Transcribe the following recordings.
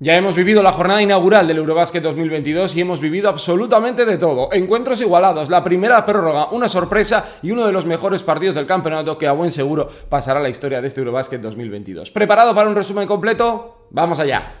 Ya hemos vivido la jornada inaugural del Eurobasket 2022 y hemos vivido absolutamente de todo. Encuentros igualados, la primera prórroga, una sorpresa y uno de los mejores partidos del campeonato que a buen seguro pasará a la historia de este Eurobasket 2022. ¿Preparado para un resumen completo? ¡Vamos allá!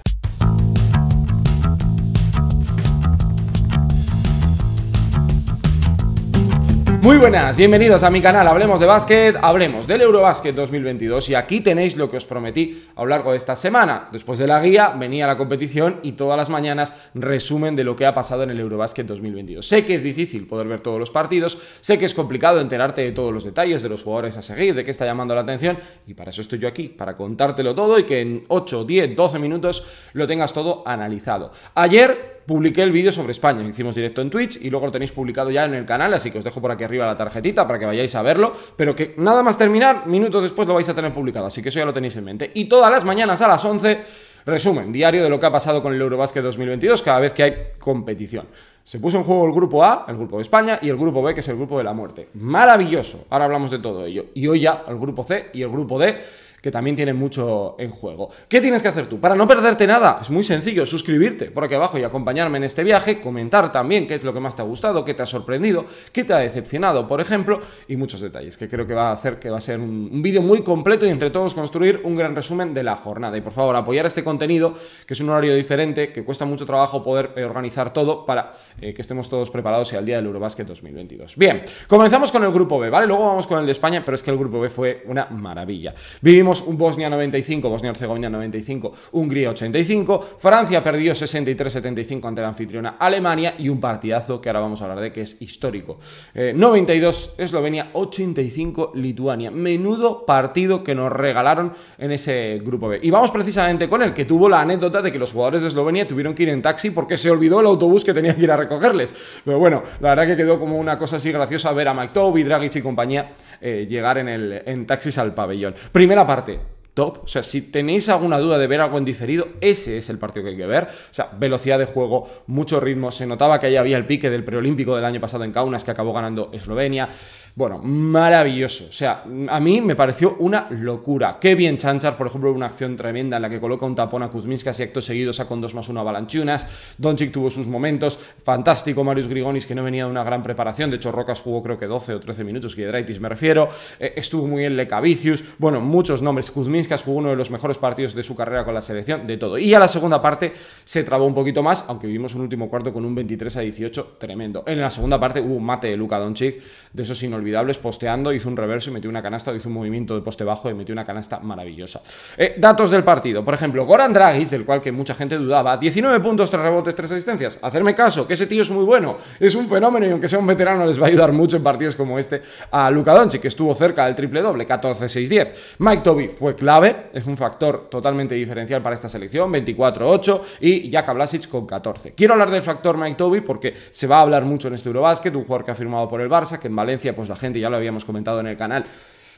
Muy buenas, bienvenidos a mi canal Hablemos de Básquet, hablemos del Eurobásquet 2022 y aquí tenéis lo que os prometí a lo largo de esta semana. Después de la guía venía la competición y todas las mañanas resumen de lo que ha pasado en el Eurobásquet 2022. Sé que es difícil poder ver todos los partidos, sé que es complicado enterarte de todos los detalles, de los jugadores a seguir, de qué está llamando la atención y para eso estoy yo aquí, para contártelo todo y que en 8, 10, 12 minutos lo tengas todo analizado. Ayer publiqué el vídeo sobre España, hicimos directo en Twitch y luego lo tenéis publicado ya en el canal, así que os dejo por aquí arriba la tarjetita para que vayáis a verlo, pero que nada más terminar, minutos después lo vais a tener publicado, así que eso ya lo tenéis en mente. Y todas las mañanas a las 11 Resumen, diario de lo que ha pasado con el Eurobasket 2022 cada vez que hay competición. Se puso en juego el grupo A, el grupo de España, y el grupo B, que es el grupo de la muerte. Maravilloso. Ahora hablamos de todo ello. Y hoy ya el grupo C y el grupo D que también tiene mucho en juego. ¿Qué tienes que hacer tú? Para no perderte nada, es muy sencillo, suscribirte por aquí abajo y acompañarme en este viaje, comentar también qué es lo que más te ha gustado, qué te ha sorprendido, qué te ha decepcionado, por ejemplo, y muchos detalles, que creo que va a hacer que va a ser un, vídeo muy completo y entre todos construir un gran resumen de la jornada. Y por favor, apoyar este contenido, que es un horario diferente, que cuesta mucho trabajo poder eh, organizar todo para eh, que estemos todos preparados y al día del Eurobasket 2022. Bien, comenzamos con el grupo B, ¿vale? Luego vamos con el de España, pero es que el grupo B fue una maravilla. Vivimos un Bosnia 95, Bosnia-Herzegovina 95, Hungría 85, Francia perdió 63-75 ante la anfitriona Alemania y un partidazo que ahora vamos a hablar de que es histórico. 92 eh, Eslovenia, 85 Lituania. Menudo partido que nos regalaron en ese grupo B. Y vamos precisamente con el que tuvo la anécdota de que los jugadores de Eslovenia tuvieron que ir en taxi porque se olvidó el autobús que tenía que ir a recogerles. Pero bueno, la verdad que quedó como una cosa así graciosa ver a Mike Dragic y compañía eh, llegar en, el, en taxis al pabellón. Primera parte parte top. O sea, si tenéis alguna duda de ver algo en diferido, ese es el partido que hay que ver. O sea, velocidad de juego, mucho ritmo. Se notaba que ahí había el pique del preolímpico del año pasado en Kaunas, que acabó ganando Eslovenia. Bueno, maravilloso. O sea, a mí me pareció una locura. Qué bien Chanchar, por ejemplo, una acción tremenda en la que coloca un tapón a Kuzminskas y acto seguido saca con 2 más 1 a Balanchunas. Doncic tuvo sus momentos. Fantástico Marius Grigonis, que no venía de una gran preparación. De hecho, Rocas jugó creo que 12 o 13 minutos, Kiedraitis me refiero. Eh, estuvo muy bien Lecavicius. Bueno, muchos nombres. Kuzminskas que jugó uno de los mejores partidos de su carrera con la selección, de todo. Y a la segunda parte se trabó un poquito más, aunque vivimos un último cuarto con un 23 a 18 tremendo. En la segunda parte hubo un mate de Luka Doncic, de esos inolvidables, posteando, hizo un reverso y metió una canasta, hizo un movimiento de poste bajo y metió una canasta maravillosa. Eh, datos del partido, por ejemplo, Goran Dragic, del cual que mucha gente dudaba, 19 puntos, 3 rebotes, 3 asistencias. Hacerme caso, que ese tío es muy bueno, es un fenómeno y aunque sea un veterano les va a ayudar mucho en partidos como este a Luka Doncic, que estuvo cerca del triple doble, 14-6-10. Mike Toby fue clave es un factor totalmente diferencial para esta selección, 24-8 y Jaka Blasic con 14. Quiero hablar del factor Mike Toby porque se va a hablar mucho en este Eurobasket, un jugador que ha firmado por el Barça, que en Valencia pues la gente ya lo habíamos comentado en el canal,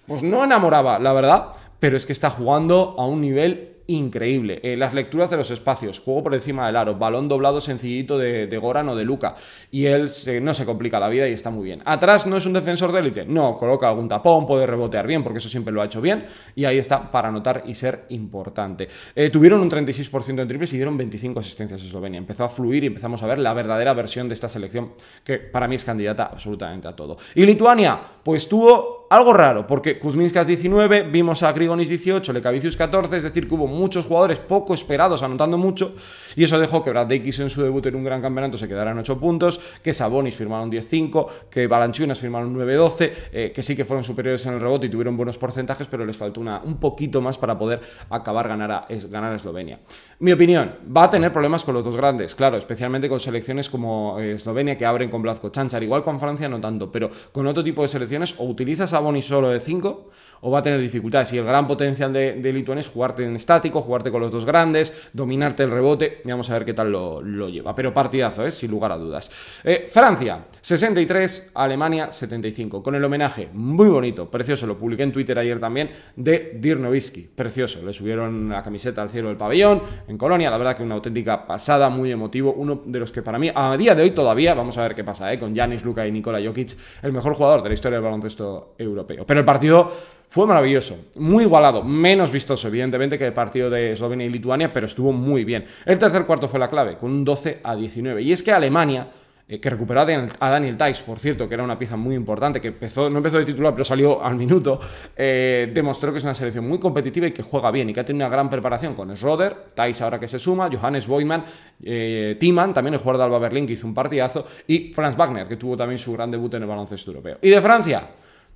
pues no enamoraba, la verdad, pero es que está jugando a un nivel increíble. Eh, las lecturas de los espacios, juego por encima del aro, balón doblado sencillito de, Goran o de Luca. Y él no se complica la vida y está muy bien. Atrás no es un defensor de élite, no, coloca algún tapón, puede rebotear bien, porque eso siempre lo ha hecho bien. Y ahí está para anotar y ser importante. Eh, tuvieron un 36% en triples y dieron 25 asistencias a Eslovenia. Empezó a fluir y empezamos a ver la verdadera versión de esta selección, que para mí es candidata absolutamente a todo. Y Lituania, pues tuvo algo raro, porque Kuzminskas 19, vimos a Grigonis 18, Lecavicius 14, es decir, que hubo muchos jugadores poco esperados anotando mucho, y eso dejó que Brad Dekis en su debut en un gran campeonato se quedara en 8 puntos, que Sabonis firmaron 10-5, que Balanchunas firmaron 9-12, eh, que sí que fueron superiores en el rebote y tuvieron buenos porcentajes, pero les faltó una, un poquito más para poder acabar ganar a, ganar Eslovenia. Mi opinión, va a tener problemas con los dos grandes, claro, especialmente con selecciones como eh, Eslovenia que abren con Blasco, Chanchar, igual con Francia no tanto, pero con otro tipo de selecciones o utilizas a bonito solo de 5, o va a tener dificultades. Y el gran potencial de, de es jugarte en estático, jugarte con los dos grandes, dominarte el rebote. Y vamos a ver qué tal lo, lleva. Pero partidazo, ¿eh? sin lugar a dudas. Eh, Francia, 63, Alemania, 75. Con el homenaje muy bonito, precioso, lo publiqué en Twitter ayer también, de Dirnovitsky. Precioso, le subieron la camiseta al cielo del pabellón en Colonia. La verdad que una auténtica pasada, muy emotivo. Uno de los que para mí, a día de hoy todavía, vamos a ver qué pasa, ¿eh? con Janis, Luca y Nikola Jokic, el mejor jugador de la historia del baloncesto europeo europeo. Pero el partido fue maravilloso, muy igualado, menos vistoso, evidentemente, que el partido de Eslovenia y Lituania, pero estuvo muy bien. El tercer cuarto fue la clave, con un 12 a 19. Y es que Alemania eh, que recuperó a Daniel Tice, por cierto, que era una pieza muy importante, que empezó, no empezó de titular, pero salió al minuto, eh, demostró que es una selección muy competitiva y que juega bien y que ha tenido una gran preparación con Schroeder, Tice ahora que se suma, Johannes Boyman, eh, Timan, también el jugador de Alba Berlín que hizo un partidazo, y Franz Wagner, que tuvo también su gran debut en el baloncesto europeo. Y de Francia,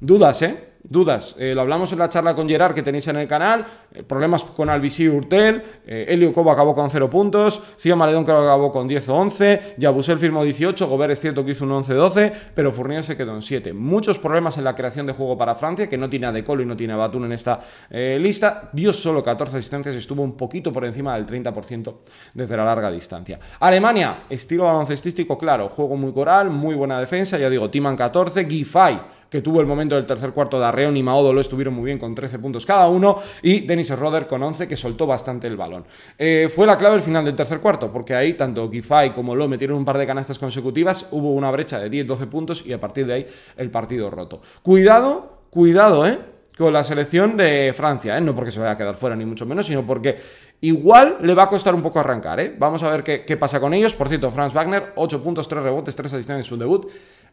dudas, ¿eh? dudas, eh, lo hablamos en la charla con Gerard que tenéis en el canal, eh, problemas con Albisí Urtel, eh, Elio Cobo acabó con 0 puntos, Cío Maledón creo que acabó con 10 o 11, Yabusel firmó 18, Gobert es cierto que hizo un 11-12, pero Fournier se quedó en 7. Muchos problemas en la creación de juego para Francia, que no tiene a De Colo y no tiene a Batún en esta lista, Dios solo 14 asistencias y estuvo un poquito por encima del 30% desde la larga distancia. Alemania, estilo baloncestístico claro, juego muy coral, muy buena defensa, ya digo, Timan 14, Gifai, que tuvo el momento del tercer cuarto de Reón y lo estuvieron muy bien con 13 puntos cada uno y Denis Roder con 11 que soltó bastante el balón. Eh, fue la clave el final del tercer cuarto porque ahí tanto Gifai como Lo metieron un par de canastas consecutivas, hubo una brecha de 10-12 puntos y a partir de ahí el partido roto. Cuidado, cuidado, ¿eh? Con la selección de Francia, ¿eh? no porque se vaya a quedar fuera ni mucho menos, sino porque Igual le va a costar un poco arrancar, ¿eh? Vamos a ver qué, pasa con ellos. Por cierto, Franz Wagner, 8 puntos, 3 rebotes, 3 asistencias en su debut.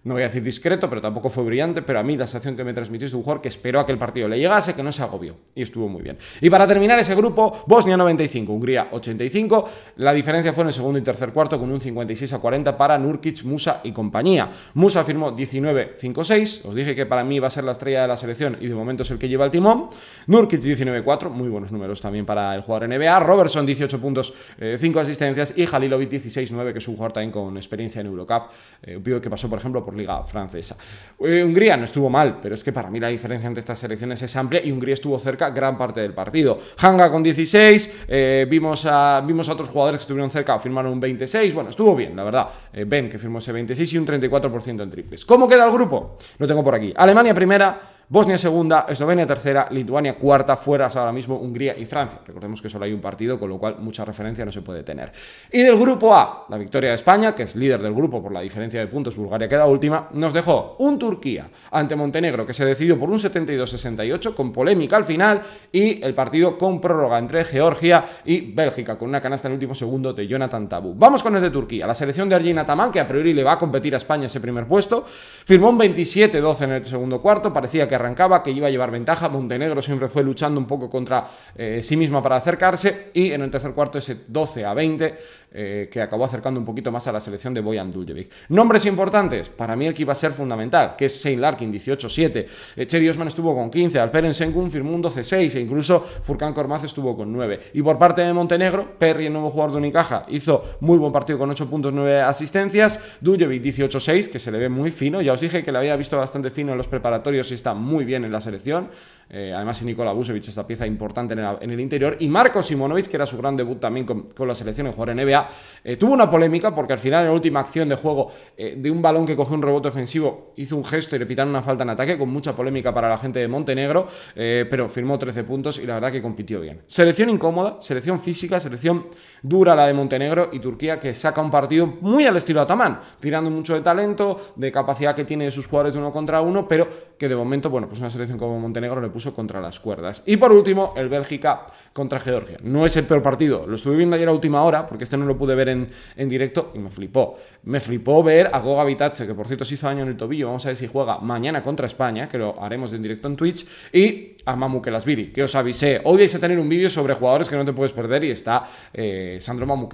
No voy a decir discreto, pero tampoco fue brillante. Pero a mí la sensación que me transmitió es un jugador que esperó a que el partido le llegase, que no se agobió. Y estuvo muy bien. Y para terminar ese grupo, Bosnia 95, Hungría 85. La diferencia fue en el segundo y tercer cuarto con un 56 a 40 para Nurkic, Musa y compañía. Musa firmó 19-5-6. Os dije que para mí va a ser la estrella de la selección y de momento es el que lleva el timón. Nurkic 19-4. Muy buenos números también para el jugador NBA. Robertson 18 puntos, 5 eh, asistencias y Halilovic 16-9, que es un jugador también con experiencia en Eurocup, eh, un que pasó, por ejemplo, por Liga Francesa. Eh, Hungría no estuvo mal, pero es que para mí la diferencia entre estas selecciones es amplia y Hungría estuvo cerca gran parte del partido. Hanga con 16, vimos, a, vimos a otros jugadores que estuvieron cerca, firmaron un 26, bueno, estuvo bien, la verdad. ben, que firmó ese 26 y un 34% en triples. ¿Cómo queda el grupo? Lo tengo por aquí. Alemania primera, Bosnia segunda, Eslovenia tercera, Lituania cuarta, fuera ahora mismo Hungría y Francia. Recordemos que solo hay un partido, con lo cual mucha referencia no se puede tener. Y del grupo A, la victoria de España, que es líder del grupo por la diferencia de puntos, Bulgaria queda última, nos dejó un Turquía ante Montenegro que se decidió por un 72-68 con polémica al final y el partido con prórroga entre Georgia y Bélgica con una canasta en el último segundo de Jonathan Tabú. Vamos con el de Turquía, la selección de Argentina Ataman que a priori le va a competir a España ese primer puesto, firmó un 27-12 en el segundo cuarto, parecía que arrancaba, que iba a llevar ventaja. Montenegro siempre fue luchando un poco contra eh, sí misma para acercarse. Y en el tercer cuarto ese 12 a 20 eh, que acabó acercando un poquito más a la selección de Boyan Duljevic. Nombres importantes. Para mí el que iba a ser fundamental, que es Shane Larkin, 18-7. Eh, Osman estuvo con 15. Alperen Sengun firmó un 12-6. E incluso Furkan Cormaz estuvo con 9. Y por parte de Montenegro, Perry, el nuevo jugador de Unicaja, hizo muy buen partido con 8 puntos, 9 asistencias. Duljevic 18-6, que se le ve muy fino. Ya os dije que le había visto bastante fino en los preparatorios y está muy muy bien en la selección. Eh, además, y Nikola Busevich, esta pieza importante en el, interior. Y Marco Simonovic, que era su gran debut también con, la selección en jugador en NBA, eh, tuvo una polémica porque al final, en la última acción de juego eh, de un balón que cogió un rebote ofensivo, hizo un gesto y le pitaron una falta en ataque, con mucha polémica para la gente de Montenegro, pero firmó 13 puntos y la verdad que compitió bien. Selección incómoda, selección física, selección dura la de Montenegro y Turquía, que saca un partido muy al estilo Ataman, tirando mucho de talento, de capacidad que tiene de sus jugadores de uno contra uno, pero que de momento bueno, pues una selección como Montenegro le puso contra las cuerdas. Y por último, el Bélgica contra Georgia. No es el peor partido, lo estuve viendo ayer a última hora, porque este no lo pude ver en, directo y me flipó. Me flipó ver a Goga Vitache, que por cierto se hizo daño en el tobillo, vamos a ver si juega mañana contra España, que lo haremos en directo en Twitch, y a Mamu que os avisé, hoy vais a tener un vídeo sobre jugadores que no te puedes perder y está eh, Sandro Mamu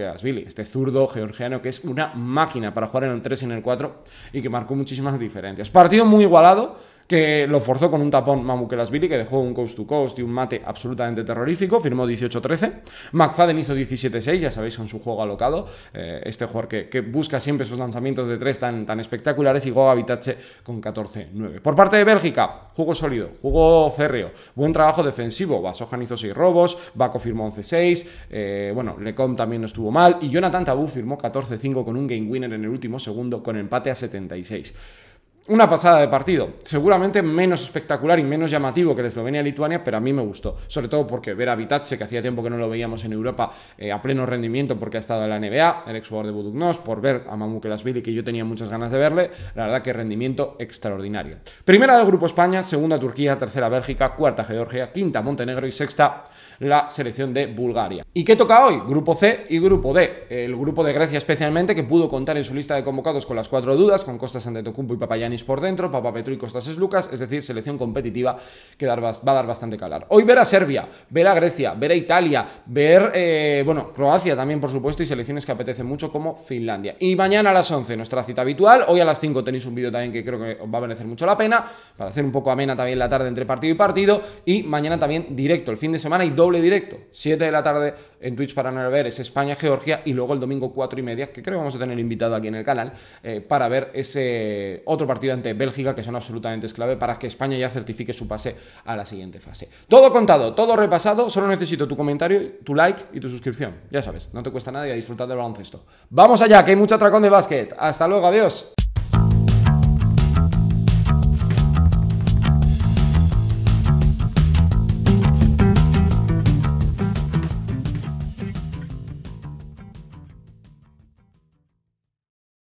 este zurdo georgiano que es una máquina para jugar en el 3 y en el 4 y que marcó muchísimas diferencias. Partido muy igualado, que lo forzó con un tapón Mamukelasvili, que dejó un coast to coast y un mate absolutamente terrorífico, firmó 18-13. McFadden hizo 17-6, ya sabéis, con su juego alocado, eh, este jugador que, busca siempre esos lanzamientos de tres tan, tan espectaculares, y Goga Vitache con 14-9. Por parte de Bélgica, juego sólido, juego férreo, buen trabajo defensivo, Basojan hizo 6 robos, Baco firmó 11-6, eh, bueno, Lecom también no estuvo mal, y Jonathan Tabú firmó 14-5 con un game winner en el último segundo con empate a 76. Una pasada de partido, seguramente menos espectacular y menos llamativo que la Eslovenia-Lituania, pero a mí me gustó, sobre todo porque ver a Vitace, que hacía tiempo que no lo veíamos en Europa eh, a pleno rendimiento porque ha estado en la NBA, el exjugador de Budugnos, por ver a Kelasvili, que yo tenía muchas ganas de verle, la verdad que rendimiento extraordinario. Primera del grupo España, segunda Turquía, tercera Bélgica, cuarta Georgia, quinta Montenegro y sexta la selección de Bulgaria. ¿Y qué toca hoy? Grupo C y Grupo D. El grupo de Grecia especialmente, que pudo contar en su lista de convocados con las cuatro dudas, con Costas Antetokounmpo y Papayani por dentro, Papa Petru y Costas es Lucas, es decir, selección competitiva que dar, va a dar bastante calar. Hoy ver a Serbia, ver a Grecia, ver a Italia, ver, eh, bueno, Croacia también, por supuesto, y selecciones que apetecen mucho como Finlandia. Y mañana a las 11, nuestra cita habitual. Hoy a las 5 tenéis un vídeo también que creo que os va a merecer mucho la pena, para hacer un poco amena también la tarde entre partido y partido. Y mañana también directo, el fin de semana y doble directo. 7 de la tarde en Twitch para no ver es España-Georgia y luego el domingo 4 y media, que creo que vamos a tener invitado aquí en el canal, eh, para ver ese otro partido ante Bélgica, que son absolutamente clave para que España ya certifique su pase a la siguiente fase. Todo contado, todo repasado, solo necesito tu comentario, tu like y tu suscripción. Ya sabes, no te cuesta nada y a disfrutar del baloncesto. Vamos allá, que hay mucho atracón de básquet. Hasta luego, adiós.